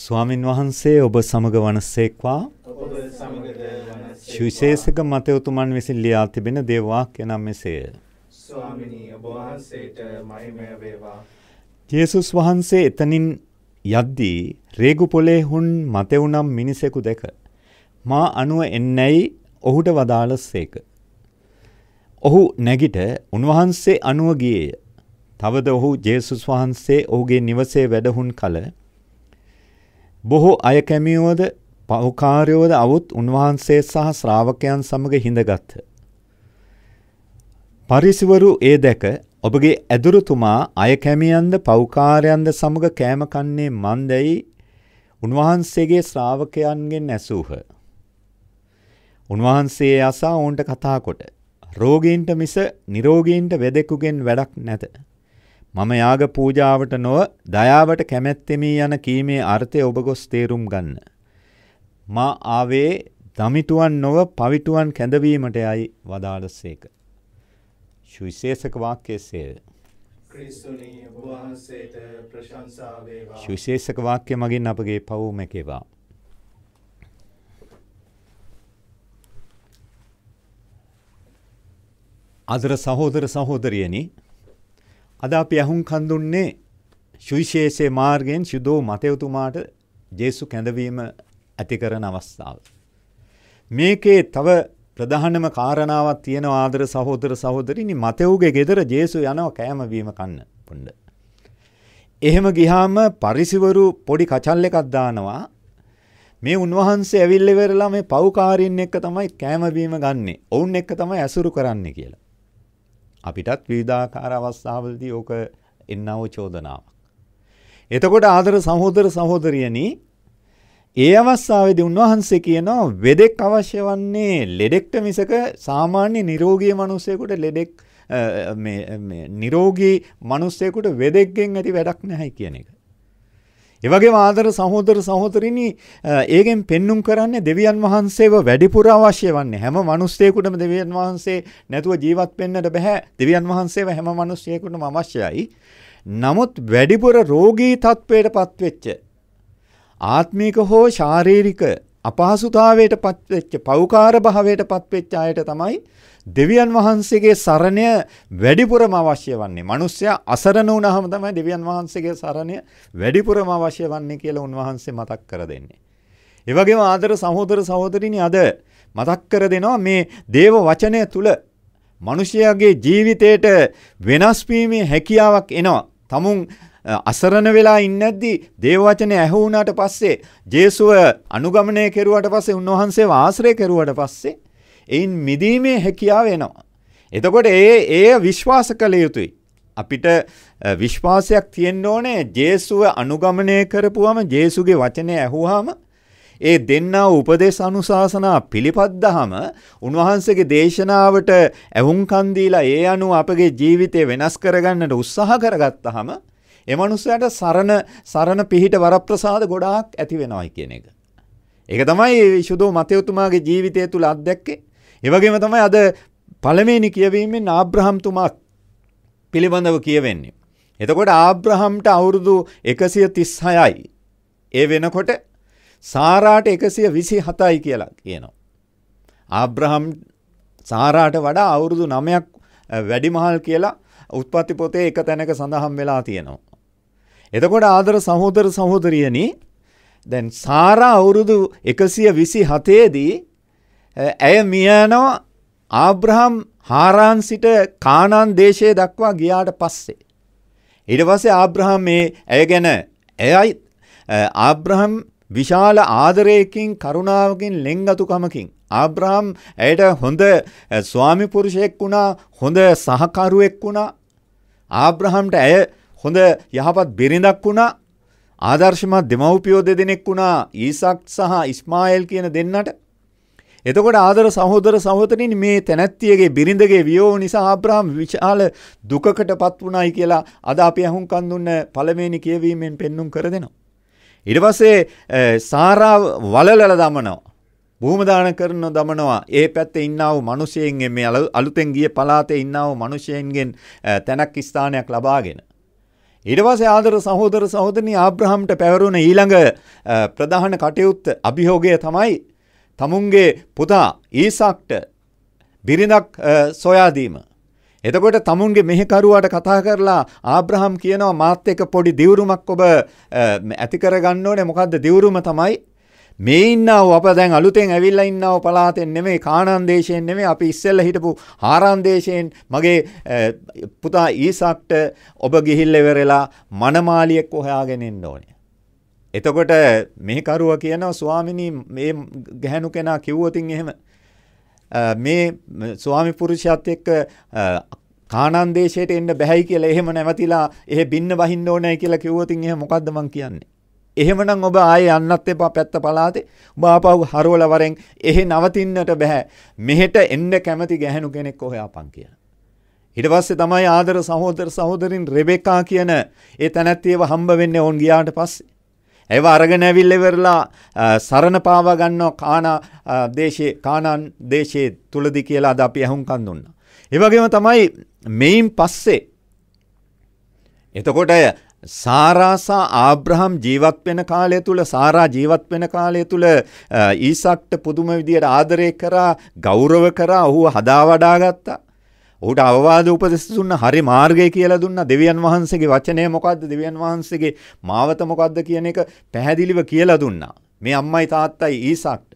ස්වාමින් වහන්සේ ඔබ සමග වනසේක්වා ඔබ සමග සුවිශේෂක මතයුතුමන් විසින් ලියා තිබෙන දේවාක්‍ය නම් මෙසේය. ස්වාමිනී ඔබ වහන්සේට මහිමය වේවා. ජේසුස් වහන්සේ එතනින් යද්දී රේගු පොලේ හුන් මතෙවුනම් මිනිසෙකු දැක. මා අනුව එන්නැයි ඔහුට වදාළස්සේක. ඔහු නැගිට උන්වහන්සේ අනුව ගියේය. තවද ඔහු ජේසුස් වහන්සේ ඔහුගේ නිවසේ වැඩහුන් කල බොහෝ අය කැමියෝද පෞකාරයෝද අවුත් උන්වහන්සේ සහ ශ්‍රාවකයන් සමග හිඳගත්හ. පරිසිවරු ඒ දැක ඔබගේ ඇදුරුතුමා අයකැමියන්ද පෞකාරයන්ද සමග කෑම කන්නේ මන්දැයි උන්වහන්සේගේ ශ්‍රාවකයන්ගෙන් ඇසූහ. උන්වහන්සේ අසා ඔවුන්ට කතාකොට. රෝගීන්ට මිස නිරෝගීන්ට වෙදෙකුගෙන් වැඩක් නැත. මම යාග පූජාවට නොව දයාවට කැමැත්තෙමි යන කීමේ අර්ථය ඔබ ගොස් තේරුම් ගන්න. මා ආවේ දමිතුවන් නොව පවිටුවන් කැඳවීමට යයි වදාළසේක. සුවිශේෂක වාක්‍යයේසේය. ක්‍රිස්තුනි ඔබ වහන්සේට ප්‍රශංසා වේවා. සුවිශේෂක වාක්‍ය මගින් අපගේ පවුම කෙවා. අදර සහෝදර සහෝදරියනි අද අපි අහුම්කන් දුන්නේ සුවිශේෂයේ මාර්ගයෙන් සුදෝ මතයතුමාට ජේසු කැඳවීම ඇති කරන අවස්ථාව. මේකේ තව ප්‍රධානම කාරණාවක් තියෙන ආදර සහෝදර සහෝදරිනි මතෙව්ගේ ගෙදර ජේසු යනවා කෑම බීම කන්න පොණ්ඩ. එහෙම ගිහාම පරිසිවරු පොඩි කචල් එකක් දානවා. මේ උන්වහන්සේ ඇවිල්ලා ඉවරලා මේ පව්කාරින් එක්ක තමයි කෑම බීම ගන්නෙ. ඔවුන් එක්ක තමයි ඇසුරු කරන්නේ කියලා. අපිටත් විවිධාකාර අවස්ථාවලදී ඕක එන්නව චෝදනාවක්. එතකොට ආදර සහෝදර සහෝදරියනි ඒ අවස්ථාවේදී උන්වහන්සේ කියනවා වෙදෙක් අවශ්‍ය වන්නේ ලෙඩෙක්ට මිසක සාමාන්‍ය නිරෝගී මිනිසෙකුට ලෙඩෙක් මේ නිරෝගී මිනිසෙකුට වෙදෙක්ගෙන් ඇති වැඩක් නැහැ කියන එක. එවගේ ආදර සහෝදර සහෝදරිනි ඒගෙන් පෙන්නුම් කරන්නේ දෙවියන් වහන්සේව වැඩිපුර අවශ්‍ය වන්නේ හැම මිනිස්සෙකුටම දෙවියන් වහන්සේ නැතුව ජීවත් වෙන්නට බෑ දෙවියන් වහන්සේව හැම මිනිස්සෙකුටම අවශ්‍යයි නමුත් වැඩිපුර රෝගී තත්වයට පත්වෙච්ච ආත්මික හෝ ශාරීරික අපහසුතාවයට පත්වෙච්ච පෞකාර භාවයට පත්වෙච්ච අයට තමයි දෙවියන් වහන්සේගේ සරණය වැඩිපුරම අවශ්‍ය වන්නේ. මිනිස්සයා අසරණ වුණාම තමයි දෙවියන් වහන්සේගේ සරණය වැඩිපුරම අවශ්‍ය වන්නේ කියලා උන්වහන්සේ මතක් කර දෙන්නේ. ඒ වගේම ආදර සහෝදර සහෝදරිනි අද මතක් කර දෙනවා මේ දේව වචනය තුල මිනිසයාගේ ජීවිතයට වෙනස් වීමේ හැකියාවක් එනවා. තමුන් අසරණ වෙලා ඉන්නද්දී දේව වචනේ ඇහුණාට පස්සේ ජේසුව අනුගමනය කෙරුවට පස්සේ උන්වහන්සේව ආශ්‍රය කෙරුවට පස්සේ එයින් මිදීමේ හැකියාව එනවා. එතකොට ඒ ඒ විශ්වාස කළ යුතුයි. අපිට විශ්වාසයක් තියෙන්න ඕනේ ජේසුව අනුගමනය කරපුවම ජේසුගේ වචනය ඇහුවාම ඒ දෙන්නා උපදේශ අනුශාසනා පිළිපද්දහම උන්වහන්සේගේ දේශනාවට ඇහුම්කන් දීලා ඒ අනුව අපගේ ජීවිතය වෙනස් කරගන්නට උත්සාහ කරගත්තහම ඒ මනුස්සයාට සරණ සරණ පිහිට වරප්‍රසාද ගොඩාක් ඇති වෙනවයි කියන එක. ඒක තමයි ශුදෝ මතයුතුමාගේ ජීවිතය තුළ අත්දැක්කේ. ඒ වගේම තමයි අද පළවෙනි කියවීමෙන් ආබ්‍රහම්තුමා පිළිබඳව කියවෙන්නේ. එතකොට ආබ්‍රහම්ට අවුරුදු 136යි. ඒ වෙනකොට සාරාට 127යි කියලා කියනවා. ආබ්‍රහම් සාරාට වඩා අවුරුදු 9ක් වැඩිමහල් කියලා උත්පත්ති පොතේ එක තැනක සඳහන් වෙලා තියෙනවා. එතකොට ආදර සහෝදර සහෝදරියන දැන් සාරා අවුරුදු එකසිය විසි හතේදී ඇය මියනෝ ආබ්‍රහම් හාරාන් සිට කානාන් දේශය දක්වා ගියාට පස්සේ. ඉඩ පස්සේ ආබ්‍රහම් මේ ඇය ගැන ඇයයි ආබ්‍රහම් විශාල ආදරයකින් කරුණාවකින් ලෙංගතුකමකින්. ආබ්‍රහම් ඇයට හොඳ ස්වාමිපුරුෂයෙක් වුණා හොඳ සහකරුවෙක් වුණා ආබ්‍රහම්ට ඇය හොඳ යහපත් බිරිඳක් වුණා ආදර්ශමත් දෙමව්පියෝ දෙදෙනෙක් වුණා ඊසක් සහ ඉස්මායිල් කියන දෙන්නට එතකොට ආදර සහෝදර සහෝදරින් මේ තැනැත්තියගේ බිරිඳගේ වියෝ නිසා ආබ්‍රහම් විශාල දුකකට පත් වුණයි කියලා අද අපි අහුම්කන් දුන්න පළවෙනි කියවීමෙන් පෙන්눔 කර දෙනවා ඊට පස්සේ සාරා වලලල දමනවා භූමදාන කරන දමනවා ඒ පැත්තේ ඉන්නා වූ මිනිසෙයින් මේ අලුතෙන් ගිය පළාතේ ඉන්නා වූ මිනිසෙයින්ගෙන් තැනක් ස්ථානයක් ලබාගෙන ඉඩවාසේ ආදර සහෝදර සහෝදනී ආබ්‍රහම්ට පැවරුණ ඊළඟ ප්‍රධාන කටයුත්ත අභිහෝගය තමයි තමුන්ගේ පුතා ඊසාක්ට බිරිඳක් සොයාදීම. එතකොට තමුන්ගේ මෙහෙකරුවාට කතා කරලා ආබ්‍රහම් කියනවා මාත් එක පොඩි දිවුරුමක් ඔබ ඇති කරගන්න ඕනේ මොකද්ද දිවුරුම තමයි මේ ඉන්නව අප දැන් අලුතෙන් ඇවිල්ලා ඉන්නව පලාතෙන් නෙමේ කානන් දේශයෙන් නෙමේ අපි ඉස්සෙල්ලා හිටපු හාරන් දේශයෙන් මගේ පුතා ඊසක්ට ඔබ ගිහිල්ල ඉවරලා මනමාලියෙක් හොයාගෙන ඉන්න ඕනේ. එතකොට මේ කරුවා කියනවා ස්වාමිනී මේ ගැහණු කෙනා කිව්වොතින් එහෙම මේ ස්වාමි පුරුෂයත් එක්ක කානන් දේශයට එන්න බැහැයි කියලා එහෙම නැවතිලා එහෙ බින්න වහින්න ඕනේ කියලා කිව්වොතින් එහෙම මොකද්ද මං කියන්නේ එහෙමනම් ඔබ ආය යන්නත් එපා පැත්ත පලාතේ ඔබ ආපහු හරවල වරෙන් එහෙ නවතින්නට බෑ මෙහෙට එන්න කැමති ගැහණු කෙනෙක් ඔහේ ආපන් කියලා. ඊට පස්සේ තමයි ආදර සහෝදර සහෝදරින් රෙබෙකා කියන ඒ තැනැත්තියව හම්බ වෙන්නේ ඕන් ගියාට පස්සේ. ඒව අරගෙන ඇවිල්ලා ඉවරලා සරණ පාව ගන්නවා කානා දේශේ කානාන් දේශේ තුලදි කියලා අද අපි අහුම්කන් දුන්නා. ඒ වගේම තමයි මේන් පස්සේ එතකොට සාරාසා ආබ්‍රහම් ජීවත් වෙන කාලය තුල සාරා ජීවත් වෙන කාලය තුල ඊසක්ට පුදුම විදියට ආදරය කරා ගෞරව කරා ඔහුව හදා වඩා ගත්තා. ඔහුට අවවාද උපදෙස් දුන්න හරි මාර්ගය කියලා දුන්න දෙවියන් වහන්සේගේ වචනය මොකද්ද දෙවියන් වහන්සේගේ මාවත මොකද්ද කියන එක පැහැදිලිව කියලා දුන්නා. මේ අම්මයි තාත්තයි ඊසක්ට.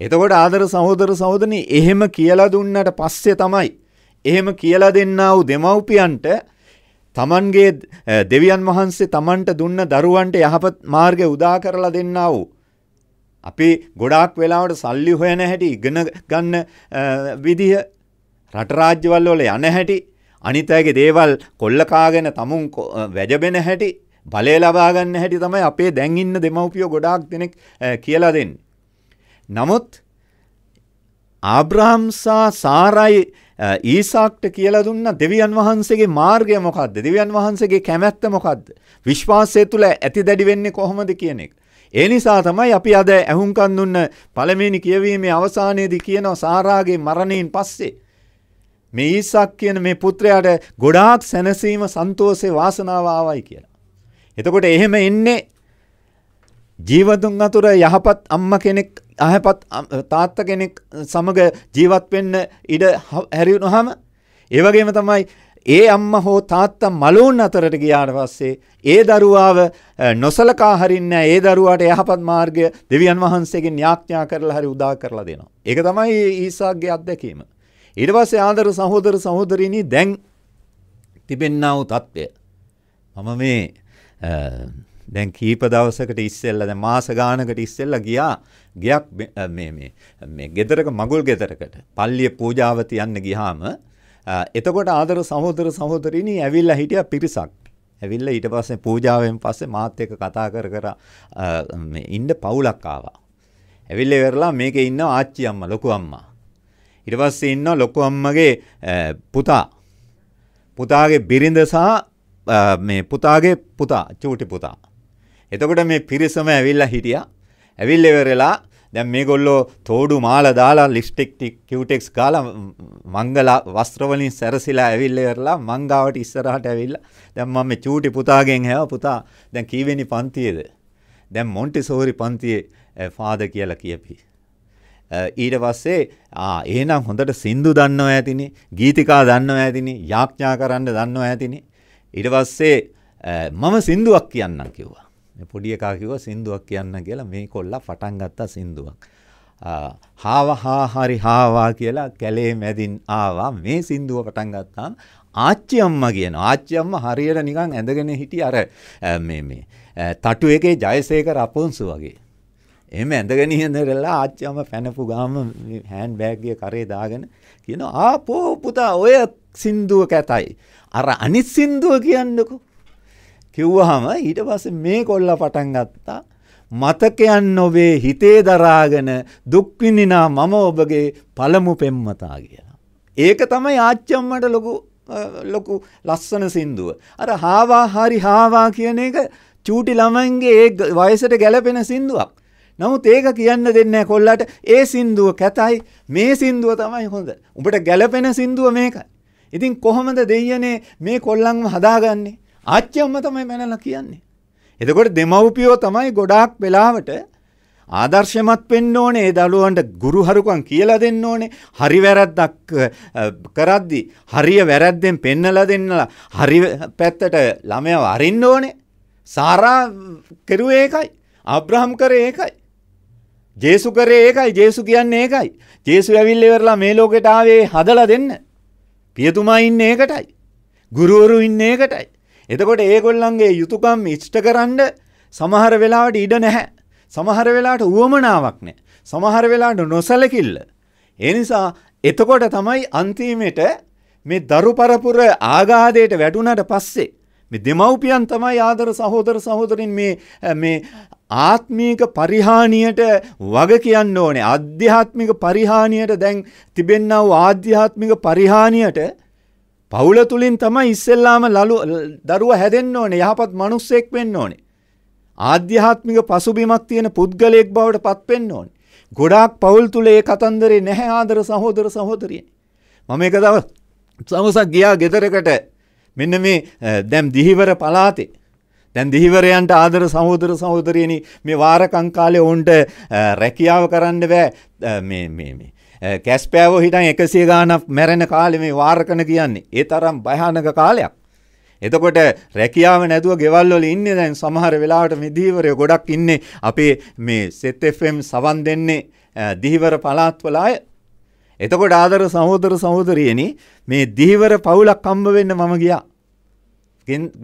එතකොට ආදර සහෝදර සහෝදරනි එහෙම කියලා දුන්නට පස්සේ තමයි එහෙම කියලා දෙන්නා වූ දෙමව්පියන්ට තමන්ගේ දෙවියන් වහන්සේ තමන්ට දුන්න දරුවන්ට යහපත් මාර්ගය උදා කරලා දෙන්නා වූ අපි ගොඩාක් වෙලාවට සල්ලි හොයන හැටි ඉගෙන ගන්න විදිහ රට රාජ්‍යවල වල යන හැටි අනිත් අයගේ දේවල් කොල්ල කාගෙන තමුන් වැජබෙන හැටි බලය ලබා ගන්න හැටි තමයි අපේ දැන් ඉන්න දෙමව්පියෝ ගොඩාක් දෙනෙක් කියලා දෙන්නේ. නමුත් ආබ්‍රහම් සහ සාරයි ඊසාක්ට කියලා දුන්න දෙවියන් වහන්සේගේ මාර්ගය මොකක්ද දෙවියන් වහන්සේගේ කැමැත්ත මොකක්ද විශ්වාසය තුළ ඇති දැඩි වෙන්නේ කොහොමද කියන එක. ඒ නිසා තමයි අපි අද ඇහුම්කන් දුන්න පළමෙනි කියවීමේ අවසානයේදී කියනවා සාරාගේ මරණයෙන් පස්සේ මේ ඊසාක් කියන මේ පුත්‍රයාට ගොඩාක් සැනසීම සන්තෝෂේ වාසනාව ආවයි කියලා. එතකොට එහෙම එන්නේ ජීවතුන් අතුර යහපත් අම්ම කෙනෙක් අහපත් තාත්ත කෙනෙක් සමග ජීවත් වෙන්න ඉඩ හැරිවුනහම ඒ වගේම තමයි ඒ අම්ම හෝ තාත්තා මලෝන් අතරට ගියාට පස්සේ ඒ දරුවාව නොසලකා හරින්න ඒ දරුවාට යහපත් මාර්ගය දෙවියන් වහන්සේගෙන් යාඥා කරලා හරි උදා කරලා දෙනවා. ඒක තමයි ඊසාක්ගේ අත්දැකීම. ඊට පස්සේ ආදර සහෝදර සහෝදරිනි දැන් තිබෙන්නා වූ తත්වය. මම මේ දැන් කීප දවසකට ඉස්සෙල්ලා දැන් මාස ගානකට ඉස්සෙල්ලා ගියා ගයක් මේ මේ මේ ගෙදරක මගුල් ගෙදරකට පල්ලිය පූජාව තියන්න ගියාම එතකොට ආදර සහෝදර සහෝදරිනි ඇවිල්ලා හිටියා පිරිසක් ඇවිල්ලා ඊට පස්සේ පූජාවෙන් පස්සේ මාත් එක්ක කතා කර කර ඉන්න පවුලක් ආවා ඇවිල්ලා ඉවරලා මේකේ ඉන්න ආච්චි අම්මා ලොකු අම්මා ඊට පස්සේ ඉන්න ලොකු අම්මගේ පුතා පුතාගේ බිරිඳ සහ මේ පුතාගේ පුතා චූටි පුතා එතකොට මේ පිරිසම ඇවිල්ලා හිටියා. ඇවිල්ලා ඉවරලා දැන් මේගොල්ලෝ තෝඩු මාල දාලා ලිප්ස්ටික් කියුටෙක්ස් ගාලා මංගල වස්ත්‍ර වලින් සැරසිලා ඇවිල්ලා ඉවරලා මංගාවට ඉස්සරහට ඇවිල්ලා දැන් මම මේ චූටි පුතාගෙන් හැව පුතා දැන් කීවෙනි පන්තියේද? දැන් මොන්ටිසෝරි පන්තියේ ෆාදර් කියලා කියපි. ඊට පස්සේ ආ එහෙනම් හොඳට සින්දු දන්නව ඇතිනේ ගීතිකා දන්නව ඇතිනේ යාඥා කරන්න දන්නව ඇතිනේ ඊට පස්සේ මම සින්දුවක් කියන්නම් කිව්වා මේ පොඩි එකා කිව්වා සින්දුවක් කියන්න කියලා මේ කොල්ලා පටන් ගත්තා සින්දුවක්. හාව හා හරි හාවා කියලා කැලේ මැදින් ආවා මේ සින්දුව පටන් ගත්තාම ආච්චි අම්මා කියන ආච්චි අම්මා හරියට නිකන් ඇඳගෙන හිටිය අර මේ මේ තටු එකේ ජයසේකර අපොන්සු වගේ එහෙම ඇඳගෙන ඉඳලා ආච්චි අම්මා පැනපු ගාම හෑන්ඩ් බෑග් එක කරේ දාගෙන කියනවා ආ පෝ පුතා ඔය සින්දුව කැතයි අර අනිත් සින්දුව කියන්නකෝ කිව්වහම ඊට පස්සේ මේ කොල්ල පටන් ගත්තා මතකයන් නොවේ හිතේ දරාගෙන දුක්විඳිනා මම ඔබගේ පළමු පෙම්මතා කියලා. ඒක තමයි ආච්චම්මට ලොකු ලොකු ලස්සන සින්දුව. අර හාවා හරි හාවා කියන එක චූටි ළමන්ගේ ඒ වයසට ගැලපෙන සින්දුවක්. නමුත් ඒක කියන්න දෙන්න කොල්ලට ඒ සින්දුව කැතයි මේ සින්දුව තමයි හොඳ. උඹට ගැලපෙන සින්දුව මේකයි. ඉතින් කොහොමද දෙයනේ මේ කොල්ලන්ව හදාගන්නේ. ආච්චි අම්මා තමයි මැනලා කියන්නේ. එතකොට දෙමව්පියෝ තමයි ගොඩාක් වෙලාවට ආදර්ශමත් වෙන්න ඕනේ ඒ දරුවන්ට ගුරුහරුකම් කියලා දෙන්න ඕනේ හරි වැරද්දක් කරද්දි හරිය වැරද්දෙන් පෙන්නලා දෙන්නලා හරි පැත්තට ළමයා වරින්න ඕනේ සාරා කෙරුවේ ඒකයි අබ්‍රහම් කරේ ඒකයි ජේසු කරේ ඒකයි ජේසු කියන්නේ ඒකයි ජේසු ඇවිල්ලා ඉවරලා මේ ලෝකෙට ආවේ හදලා දෙන්න පියතුමා ඉන්නේ ඒකටයි ගුරුවරු ඉන්නේ ඒකටයි එතකොට ඒගොල්ලන්ගේ යුතුකම් ඉෂ්ට කරන්න සමහර වෙලාවට ඉඩ නැහැ. සමහර වෙලාට වුවමනාවක් නෑ. සමහර වෙලාට නොසලකිල්ල. එනිසා එතකොට තමයි අන්තිමට මේ දරු පරපුර ආගාදයට වැටුණට පස්සේ. මේ දෙමව්පියන් තමයි ආදර සහෝදර සහෝදරින් මේ ආත්මීක පරිහානියට වග කියන්න ඕනේ අධ්‍යාත්මික පරිහානියට දැන් තිබෙන්න්නව ආධ්‍යාත්මික පරිහානියට පවුල තුළින් තමයි ඉස්සෙල්ලාම ලලු දරුව හැදෙන්න ඕනේ යහපත් මනුස්සෙක් වෙන්න ඕනේ. ආධ්‍යාත්මික පසුබිමක් තියෙන පුද්ගලයෙක් බවට පත් වෙන්න ඕනේ. ගොඩාක් පවුල් තුල ඒ කතන්දරේ නැහැ ආදර සහෝදර සහෝදරියනි. මම එක දවස් සමසක් ගියා ගෙදරකට මෙන්න මේ දැන් දිහිවර පළාතේ දැන් දිහිවරයන්ට ආදර සහෝදර සහෝදරියනි මේ වාරකං කාලේ ඔවුන්ට රැකියාව කරන්න බෑ මේ මේ මේ කැස්පෑවෝ හිටන් එකසිය ගානක් මැරෙන කාලෙ මේ වාරකන කියන්නේ. ඒ තරම් භයානක කාලයක්. එතකොට රැකියාව නැතුව ගෙවල් වල ඉන්නේ දැන් සමහර වෙලාවට මේ දීවරය ගොඩක් ඉන්නේ අපේ මේ සෙත් FM සවන් දෙන්නේ දීවර පළාත්වල අය. එතකොට ආදර සහෝදර සහෝදරියනි මේ දීවර පවුලක් හම්බ වෙන්න මම ගියා.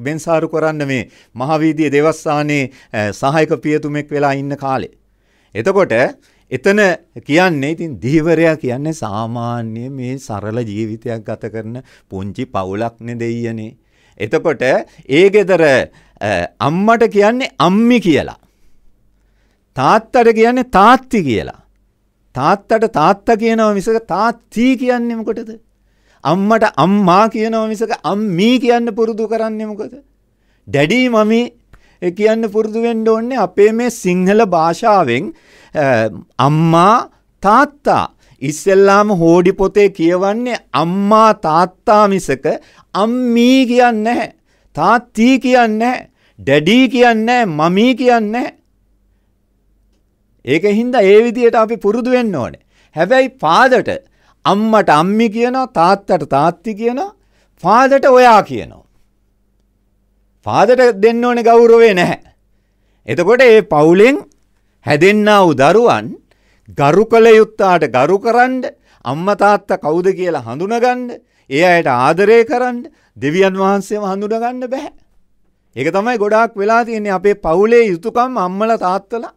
බෙන්සාරු කරන්න මේ මහවීදියේ දේවස්ථානයේ සහායක පියතුමෙක් වෙලා ඉන්න කාලේ. එතකොට එතන කියන්නේ ඉතින් දීවරයා කියන්නේ සාමාන්‍ය මේ සරල ජීවිතයක් ගත කරන පුංචි පවුලක් නේ දෙයියනේ. එතකොට ඒ ගෙදර අම්මට කියන්නේ අම්මි කියලා. තාත්තට කියන්නේ තාත්ති කියලා. තාත්තට තාත්තා කියනවා මිසක තාත්ති කියන්නේ මොකටද? අම්මට අම්මා කියනවා මිසක අම්මී කියන්න පුරුදු කරන්නේ මොකද? ඩැඩි මමී ඒ කියන්න පුරුදු වෙන්න ඕනේ අපේ මේ සිංහල භාෂාවෙන් අම්මා තාත්තා ඉස්සෙල්ලාම හෝඩි පොතේ කියවන්නේ අම්මා තාත්තා මිසක අම්මී කියන්නේ නැහැ. තාත්ති කියන්නේ නැහැ. ඩැඩි කියන්නේ නැහැ. මමී කියන්නේ නැහැ. ඒක හින්දා ඒ විදිහට අපි පුරුදු වෙන්න ඕනේ. හැබැයි පාදට අම්මට අම්මි කියනවා තාත්තට තාත්ති කියනවා පාදට ඔයා කියනවා. පාදට දෙන්න ඕනේ ගෞරවේ නැහැ. එතකොට ඒ පවුලෙන් හැදෙන්නා වූ දරුවන් ගරු කළ යුත්තාට ගරු කරන්න, අම්මා තාත්තා කවුද කියලා හඳුනගන්න, ඒ අයට ආදරය කරන්න, දෙවියන් වහන්සේම හඳුනගන්න බෑ. ඒක තමයි ගොඩාක් වෙලා තියෙන්නේ අපේ පවුලේ යුතුයකම් අම්මලා තාත්තලා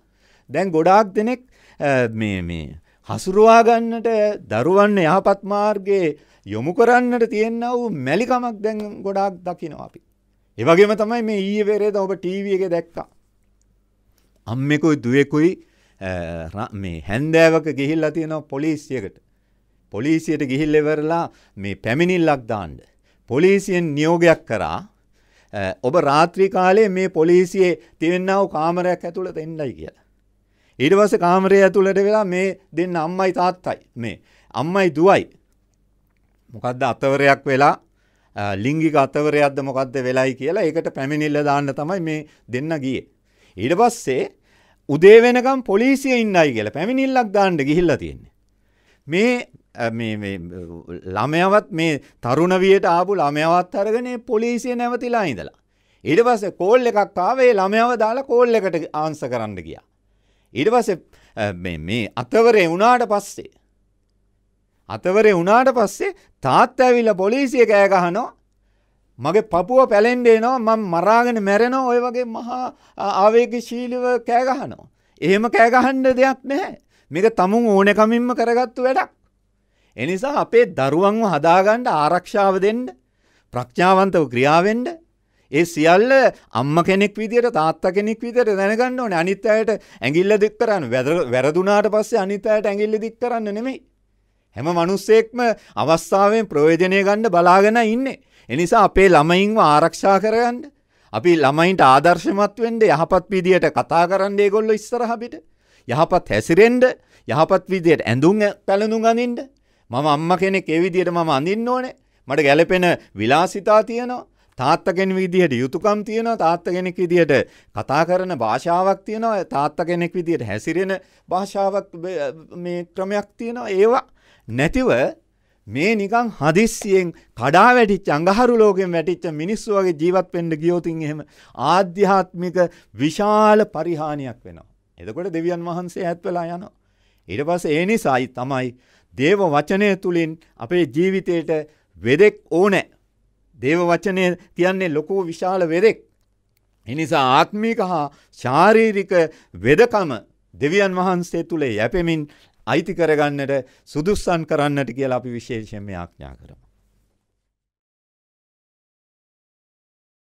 දැන් ගොඩාක් දෙනෙක් මේ මේ හසුරුවා ගන්නට දරුවන් යහපත් මාර්ගයේ යොමු කරන්නට තියෙනා වූ මැලිකමක් දැන් ගොඩාක් දකිනවා අපි. ඒවගේම තමයි මේ ඊය වෙරේද ඔබ ටීවියක දැක්කා. අම්මෙකුයි දුවෙකුයි මේ හැන්දෑවක ගිහිල්ලා තියෙනවා පොලිසියකට. පොලිසියට ගිහිල් එවරලා මේ පැමිණිල්ලක් දාන්න. පොලිසියෙන් නියෝගයක් කරා ඔබ රාත්‍රී කාලේ මේ පොලිසියේ තියෙනව කාමරයක් ඇතුළත එන්නයි කියලා. ඊට පස්සේ කාමරය ඇතුළට වෙලා මේ දෙන්න අම්මයි තාත්තයි මේ අම්මයි දුවයි මොකද්ද අතවරයක් වෙලා ලිංගික අතවරයක්ද මොකක්ද වෙලයි කියලා ඒකට පැමිණිල්ල දාන්න තමයි මේ දෙන්න ගියේ. ඊට පස්සේ උදේ වෙනකම් පොලිසිය ඉන්නයි කියලා පැමිණිල්ලක් දාන්න ගිහිල්ලා තියෙන්නේ. මේ ළමයවත් මේ තරුණ වියට ආපු ළමයවත් අරගෙන පොලිසිය නැවතිලා ඉඳලා. ඊට පස්සේ කෝල් එකක් ආවේ ළමයව දාලා කෝල් එකට ආන්සර් කරන්න ගියා. ඊට පස්සේ මේ අතවරේ වුණාට පස්සේ අතවරේ වුණාට පස්සේ තාත්තා ඇවිල්ලා පොලිසිය කෑ ගහනවා මගේ පපුව පැලෙන්ඩේනවා මං මරාගෙන මැරෙනවා ඔය වගේ මහා ආවේගශීලිව කෑගහනවා. එහෙම කෑගහන්ඩ දෙයක් නැහැ. මේක තමුන් ඕනකමින්ම කරගත්තු වැඩක්. එනිසා අපේ දරුවන්ව හදාගණ්ඩ ආරක්ෂාව දෙන්න ප්‍රඥාවන්තව ක්‍රියාවෙන්ඩ ඒ සියල්ල අම්ම කෙනෙක් විදිට තාත්ත කෙනෙක් විදිට දැනගන්න ඕන අනිත් අයට ඇඟිල්ල දික් කරන්න වැරදුනාට පස්සේ අනිත් අයට ඇඟිල්ල දික් කරන්න නෙමෙයි හැම මනුස්සයෙක්ම අවස්ථාවෙන් ප්‍රයෝජනය ගන්න බලාගෙන ඉන්නේ. එනිසා අපේ ළමයින්ව ආරක්ෂා කරගන්න. අපි ළමයින්ට ආදර්ශමත් වෙන්න යහපත් විදියට කතා කරන්න ඒගොල්ලෝ ඉස්සරහා පිට. යහපත් හැසිරෙන්න, යහපත් විදියට ඇඳුම් පැළඳුම් අඳින්න. මම අම්මා කෙනෙක් ඒ විදියට මම අඳින්න ඕනේ. මට ගැළපෙන විලාසිතා තියෙනවා. තාත්ත කෙනෙක් විදිහට යුතුයකම් තියෙනවා තාත්ත කෙනෙක් විදිහට කතා කරන භාෂාවක් තියෙනවා තාත්ත කෙනෙක් විදිහට හැසිරෙන භාෂාවක් මේ ක්‍රමයක් තියෙනවා ඒවා නැතිව මේ නිකන් හදිස්සියෙන් කඩා වැටිච්ච අඟහරු ලෝකෙන් වැටිච්ච මිනිස්සු වගේ ජීවත් වෙන්න ගියොතින් එහෙම ආධ්‍යාත්මික විශාල පරිහානියක් වෙනවා. එතකොට දෙවියන් වහන්සේ ඈත් වෙලා යනවා. ඊට පස්සේ ඒ නිසායි තමයි දේව වචනය තුලින් අපේ ජීවිතේට වෙදෙක් ඕනේ. දේව වචනය කියන්නේ ලොකු විශාල වෙදෙක්. ඒ නිසා ආත්මික හා ශාරීරික වෙදකම දෙවියන් වහන්සේ තුලේ යැපෙමින් අයිති කරගන්නට සුදුස්සන් කරන්නට කියලා අපි විශේෂයෙන් මේ ආඥා කරමු.